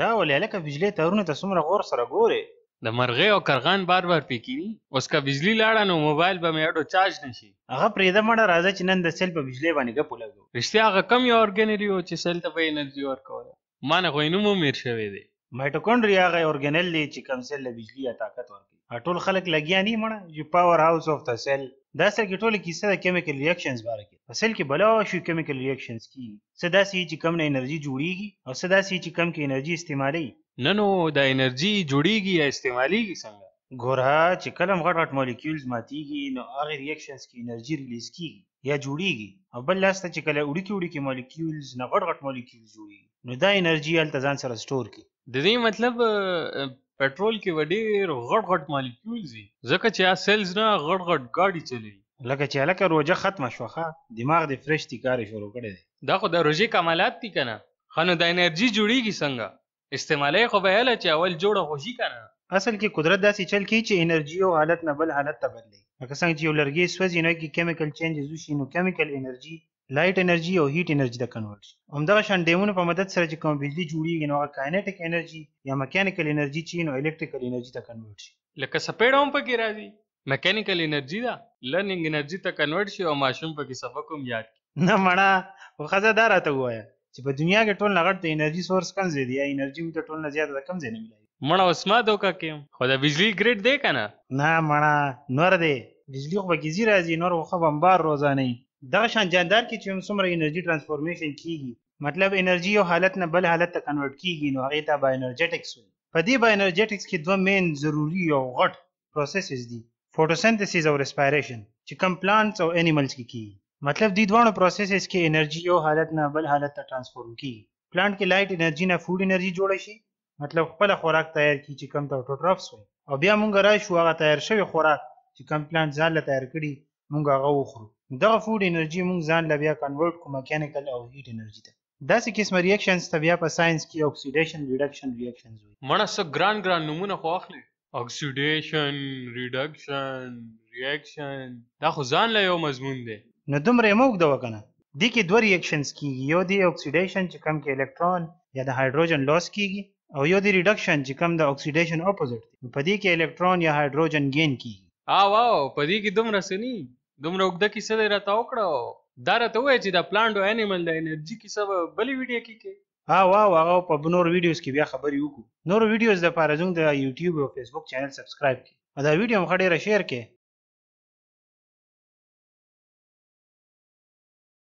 دا ولې لکه بجلی تارونه ته څومره غور سره ګوري د مرغۍ او کرغان بار بار پیکینی اوس کا بجلی لاړه نو موبایل به مې اډو چارج نشي هغه پرې د مړه راځه چې نن د سیل په بجلی باندې ګپ لګو رښتیا هغه کم یو اورګنری او چې سیل ته به انرژي ورکوله مانه غوینو مو میر شوی دی مایټوکونډریا هغه اورګنل دی چې کوم سیل له بجلی طاقت ورکوي ټول خلک لګیا نه مړه یو پاور هاوس اف د سیل دا سره کې ټول کیسه د کیمیکل ریاکشنز باره کې په سیل کې بلا شو کیمیکل ریاکشنز کی صدا سي چې کم نه انرژي جوړیږي او صدا سي چې کم کې انرژي استعمالي نه نو دا انرژي جوړیږي یا استعماليږي څنګه ګوره چې کلم غټ غټ مالیکولز ماتيږي نو هغه ریاکشنز کې انرژي ریلیز کیږي یا جوړیږي او بل لاسته چې کله وړکی وړکی مالیکولز نه غټ غټ مالیکولز جوړیږي نو دا انرژي التزان سره سٹور کی د دې مطلب پټرول کې وډیر غټ غټ مالیکولز دي ځکه چې یا سیلز نه غټ غټ ګاډي چلی لکه چې الکه روجه ختمه شو ښه دماغ دې فرش تي کار شروع کړی دی دا خو د روجې کمالات دي کنه خنو د انرژي جوړیږي څنګه استعمالې خو به اله چې اول جوړه خوشي کنه اصل کې قدرت داسې چل کی چې انرژي او حالت نه بل حالت ته بدلی لکه څنګه چې یو لرګي سوځي نو کې کیمیکل چینجز وشي نو کیمیکل انرژي لایټ انرژي او هیټ انرژي ته کنورټ شي همدغه شان ډیمونو په مدد سره چې کوم بجلی جوړیږي نو هغه کاینټک انرژي یا میکانیکل انرژي چې نو الکتریکل انرژي ته کنورټ شي لکه سپیډ هم پکې راځي میکانیکل انرژي دا لرنینګ انرژي ته کنورټ شي او ماشوم پکې سبق هم یاد کړي نه مړه خو خزه دا راته وایا چې په دنیا کې ټول لغړ ته انرژي سورس کنځي دی یا انرژي موږ ته ټول نه زیاته کم ځای نه ملایي مړه اوس ما دوکا کیم خو دا بجلی گریډ دی کنه نه مړه نور دی بجلی خو بګیزی راځي نور خو بمبار روزانه دغه شان جاندار کې چې څومره انرژي ترانسفورمیشن کیږي مطلب انرژي یو حالت نه بل حالت ته کنورټ کیږي نو هغه ته با انرژټکس وي په دې با انرژټکس کې دوه مین ضروری او غټ پروسیسز دي فوټوسنتسس او ریسپایریشن چې کم پلانټس او انیملز کې کیږي مطلب دې دوه پروسیسز کې انرژي یو حالت نه بل حالت ته ترانسفورم کیږي پلانټ کې لایټ انرژي نه فود انرژي جوړ شي مطلب خپل خوراک تیار کی چې کم ټوټرافس وي او بیا مونږ راشو هغه تیار شوی خوراک چې کم پلانټ ځان له تیار کړي مونږ هغه وخورو دغه فود انرژي موږ ځان له بیا کنورټ کو میکانیکل او هیټ انرژي ته داسې قسمه ریاکشنز ته بیا په ساينس کې اکسیډیشن ریډکشن ریاکشنز وي مړه سه ګران ګران نمونه خو اخلي اکسیډیشن ریډکشن ریاکشن دا خو ځان له یو مضمون دی نو دومره موږ دا وکنه دې کې دوه ریاکشنز کیږي یو دی اکسیډیشن چې کم کې الکترون یا د هایدروجن لاس کیږي او یو دی ریډکشن چې کم د اکسیډیشن اپوزټ دی په دې کې الکترون یا هایدروجن گین کیږي آ واو په دې کې دومره سني دومره اوږده کیسه دی راته وکړه دا راته وایي چې دا پلانټ او انیمل د انرژي کیسه به بلې ویډیو کې کې ها واو هغه په نور ویډیوز کې بیا خبرې وکړو نور ویډیوز د پاره زموږ د یوټیوب او فیسبوک چینل سبسکرایب کړئ او دا ویډیو هم ښه ډېره شیر کړئ